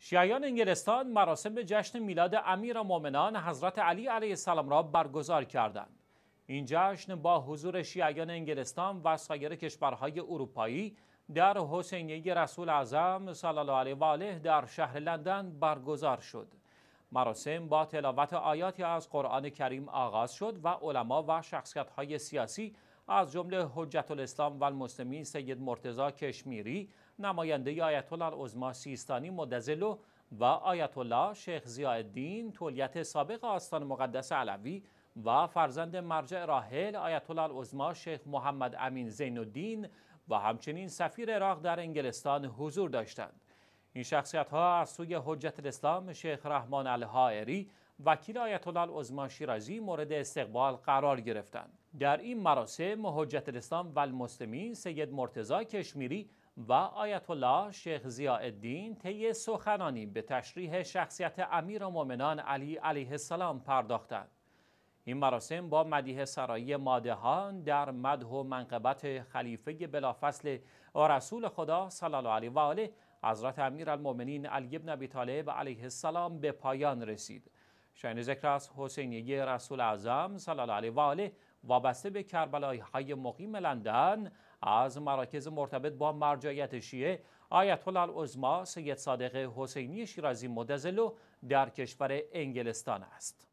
شیعیان انگلستان مراسم جشن میلاد امیر مومنان حضرت علی علیه السلام را برگزار کردند. این جشن با حضور شیعیان انگلستان و سایر کشورهای اروپایی در حسینیه رسول اعظم صلی الله علیه و آله در شهر لندن برگزار شد. مراسم با تلاوت آیاتی از قرآن کریم آغاز شد و علما و شخصیت‌های سیاسی از جمله حجت الاسلام و المسلمین سید مرتزا کشمیری نماینده آیت الله العظما سیستانی مدزلو و آیت الله شیخ زیادین تولیت سابق آستان مقدس علوی و فرزند مرجع راحل آیت الله العظما شیخ محمد امین زین و همچنین سفیر عراق در انگلستان حضور داشتند این شخصیت ها از سوی حجت الاسلام شیخ رحمان الهائری وکیل آیت الله عظما شیرازی مورد استقبال قرار گرفتند در این مراسم حجت الاسلام و المسلمین سید مرتزا کشمیری و آیت الله شیخ ضیاءالدین طی سخنانی به تشریح شخصیت امیر مؤمنان علی علیه السلام پرداختند این مراسم با مدیه سرایی مادهان در مده و منقبت خلیفه بلافصل رسول خدا صلی الله علیه و آله حضرت امیر المومنین علی ابن ابی طالب علیه السلام به پایان رسید شاین ذکر است حسینی رسول اعظم صلی الله علیه و آله وابسته به کربلای های مقیم لندن از مراکز مرتبط با مرجعیت شیعه آیت الله العظما سید صادق حسینی شیرازی مدزلو در کشور انگلستان است